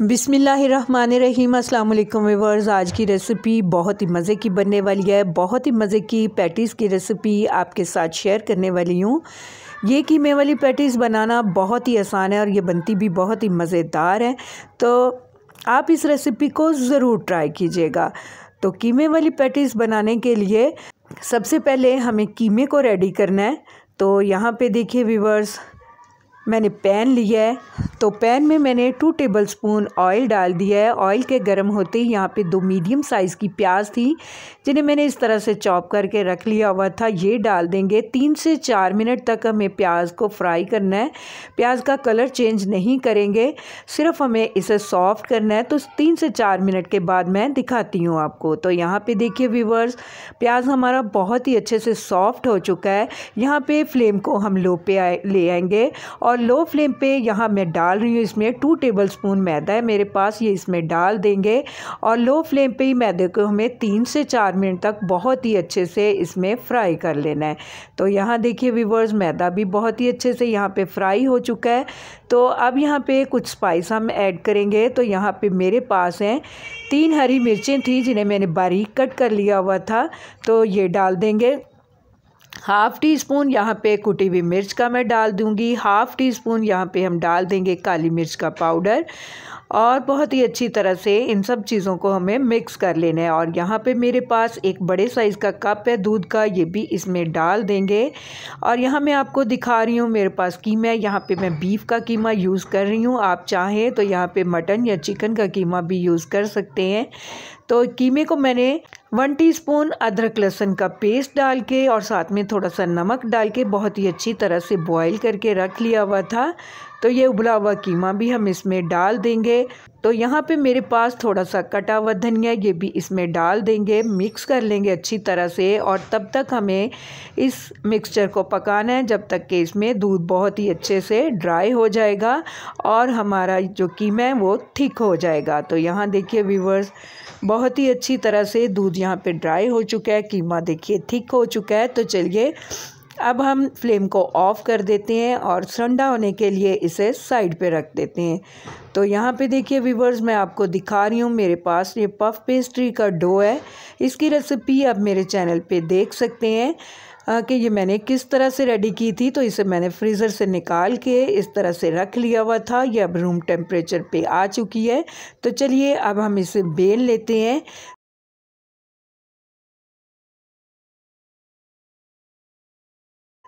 बिसमीम् अल्लाम वीवर्स आज की रेसिपी बहुत ही मज़े की बनने वाली है बहुत ही मज़े की पैटीज़ की रेसिपी आपके साथ शेयर करने वाली हूँ ये कीमे वाली पैटीज़ बनाना बहुत ही आसान है और ये बनती भी बहुत ही मज़ेदार है तो आप इस रेसिपी को ज़रूर ट्राई कीजिएगा तो कीमे वाली पैटीज़ बनाने के लिए सबसे पहले हमें कीमे को रेडी करना है तो यहाँ पे देखिए वीवर्स मैंने पैन लिया है तो पैन में मैंने टू टेबल स्पून ऑयल डाल दिया है ऑयल के गर्म होते ही यहाँ पे दो मीडियम साइज़ की प्याज थी जिन्हें मैंने इस तरह से चॉप करके रख लिया हुआ था ये डाल देंगे तीन से चार मिनट तक हमें प्याज को फ्राई करना है प्याज का कलर चेंज नहीं करेंगे सिर्फ हमें इसे सॉफ्ट करना है तो तीन से चार मिनट के बाद मैं दिखाती हूँ आपको तो यहाँ पर देखिए व्यूवर्स प्याज हमारा बहुत ही अच्छे से सॉफ्ट हो चुका है यहाँ पर फ्लेम को हम लो पे ले आएंगे और और लो फ्लेम पे यहाँ मैं डाल रही हूँ इसमें टू टेबल स्पून मैदा है मेरे पास ये इसमें डाल देंगे और लो फ्लेम पे ही मैदे को हमें तीन से चार मिनट तक बहुत ही अच्छे से इसमें फ्राई कर लेना है तो यहाँ देखिए व्यूवर्स मैदा भी बहुत ही अच्छे से यहाँ पे फ्राई हो चुका है तो अब यहाँ पे कुछ स्पाइस हम ऐड करेंगे तो यहाँ पर मेरे पास हैं तीन हरी मिर्चें थी जिन्हें मैंने बारीक कट कर लिया हुआ था तो ये डाल देंगे हाफ़ टी स्पून यहाँ पे कुटी हुई मिर्च का मैं डाल दूँगी हाफ़ टी स्पून यहाँ पे हम डाल देंगे काली मिर्च का पाउडर और बहुत ही अच्छी तरह से इन सब चीज़ों को हमें मिक्स कर लेना है और यहाँ पे मेरे पास एक बड़े साइज़ का कप है दूध का ये भी इसमें डाल देंगे और यहाँ मैं आपको दिखा रही हूँ मेरे पास कीमा है यहाँ पर मैं बीफ का कीमा यूज़ कर रही हूँ आप चाहें तो यहाँ पर मटन या चिकन का कीमा भी यूज़ कर सकते हैं तो कीमे को मैंने वन टीस्पून अदरक लहसुन का पेस्ट डाल के और साथ में थोड़ा सा नमक डाल के बहुत ही अच्छी तरह से बॉईल करके रख लिया हुआ था तो ये उबला हुआ कीमा भी हम इसमें डाल देंगे तो यहाँ पे मेरे पास थोड़ा सा कटा हुआ धनिया ये भी इसमें डाल देंगे मिक्स कर लेंगे अच्छी तरह से और तब तक हमें इस मिक्सचर को पकाना है जब तक कि इसमें दूध बहुत ही अच्छे से ड्राई हो जाएगा और हमारा जो कीमा है वो थिक हो जाएगा तो यहाँ देखिए व्यूवर्स बहुत ही अच्छी तरह से दूध यहाँ पे ड्राई हो चुका है कीमा देखिए थिक हो चुका है तो चलिए अब हम फ्लेम को ऑफ़ कर देते हैं और ठंडा होने के लिए इसे साइड पे रख देते हैं तो यहाँ पे देखिए व्यूवर्स मैं आपको दिखा रही हूँ मेरे पास ये पफ पेस्ट्री का डो है इसकी रेसिपी आप मेरे चैनल पे देख सकते हैं कि ये मैंने किस तरह से रेडी की थी तो इसे मैंने फ्रीज़र से निकाल के इस तरह से रख लिया हुआ था ये अब रूम टेम्परेचर पे आ चुकी है तो चलिए अब हम इसे बेल लेते हैं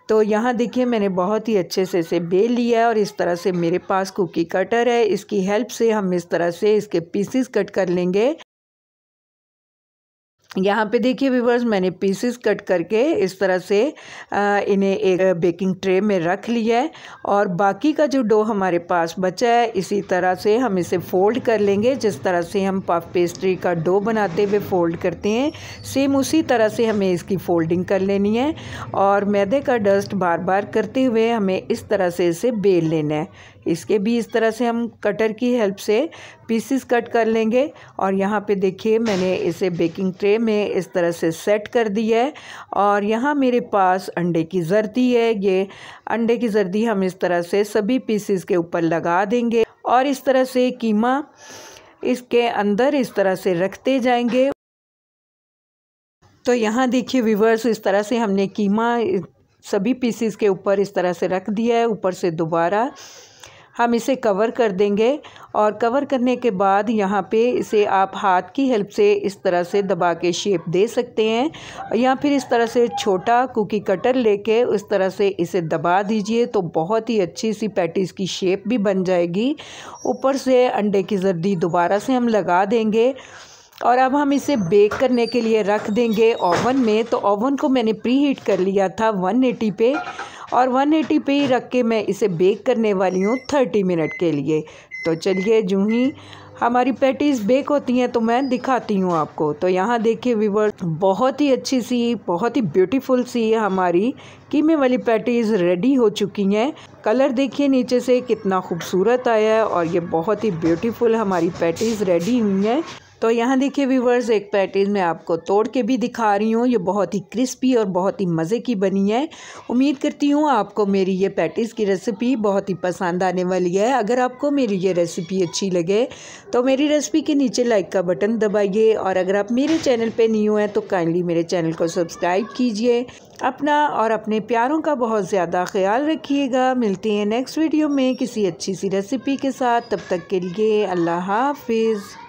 तो यहाँ देखिए मैंने बहुत ही अच्छे से इसे बेल लिया है और इस तरह से मेरे पास कुकी कटर है इसकी हेल्प से हम इस तरह से इसके पीसीस कट कर लेंगे यहाँ पे देखिए व्यूवर्स मैंने पीसेस कट करके इस तरह से इन्हें एक बेकिंग ट्रे में रख लिया है और बाकी का जो डो हमारे पास बचा है इसी तरह से हम इसे फ़ोल्ड कर लेंगे जिस तरह से हम पफ पेस्ट्री का डो बनाते हुए फ़ोल्ड करते हैं सेम उसी तरह से हमें इसकी फ़ोल्डिंग कर लेनी है और मैदे का डस्ट बार बार करते हुए हमें इस तरह से इसे बेल लेना है इसके भी इस तरह से हम कटर की हेल्प से पीसीस कट कर लेंगे और यहाँ पे देखिए मैंने इसे बेकिंग ट्रे में इस तरह से सेट कर दिया है और यहाँ मेरे पास अंडे की जर्दी है ये अंडे की जर्दी हम इस तरह से सभी पीसीस के ऊपर लगा देंगे और इस तरह से कीमा इसके अंदर इस तरह से रखते जाएंगे तो यहाँ देखिए व्यूवर्स इस तरह से हमने कीमा सभी पीसीस के ऊपर इस तरह से रख दिया है ऊपर से दोबारा हम इसे कवर कर देंगे और कवर करने के बाद यहाँ पे इसे आप हाथ की हेल्प से इस तरह से दबा के शेप दे सकते हैं या फिर इस तरह से छोटा कुकी कटर लेके उस तरह से इसे दबा दीजिए तो बहुत ही अच्छी सी पैटीज़ की शेप भी बन जाएगी ऊपर से अंडे की जर्दी दोबारा से हम लगा देंगे और अब हम इसे बेक करने के लिए रख देंगे ओवन में तो ओवन को मैंने प्री हीट कर लिया था 180 पे और 180 पे ही रख के मैं इसे बेक करने वाली हूँ 30 मिनट के लिए तो चलिए जूँ ही हमारी पैटीज़ बेक होती हैं तो मैं दिखाती हूँ आपको तो यहाँ देखिए व्यूवर बहुत ही अच्छी सी बहुत ही ब्यूटीफुल सी हमारी कीमे वाली पैटीज़ रेडी हो चुकी हैं कलर देखिए नीचे से कितना खूबसूरत आया है और ये बहुत ही ब्यूटीफुल हमारी पैटीज़ रेडी हुई हैं तो यहाँ देखिए व्यूवर्स एक पैटीज़ मैं आपको तोड़ के भी दिखा रही हूँ ये बहुत ही क्रिस्पी और बहुत ही मज़े की बनी है उम्मीद करती हूँ आपको मेरी ये पैटीज़ की रेसिपी बहुत ही पसंद आने वाली है अगर आपको मेरी ये रेसिपी अच्छी लगे तो मेरी रेसिपी के नीचे लाइक का बटन दबाइए और अगर आप मेरे चैनल पर न्यू हैं तो काइंडली मेरे चैनल को सब्सक्राइब कीजिए अपना और अपने प्यारों का बहुत ज़्यादा ख्याल रखिएगा मिलते हैं नेक्स्ट वीडियो में किसी अच्छी सी रेसिपी के साथ तब तक के लिए अल्लाह हाफिज़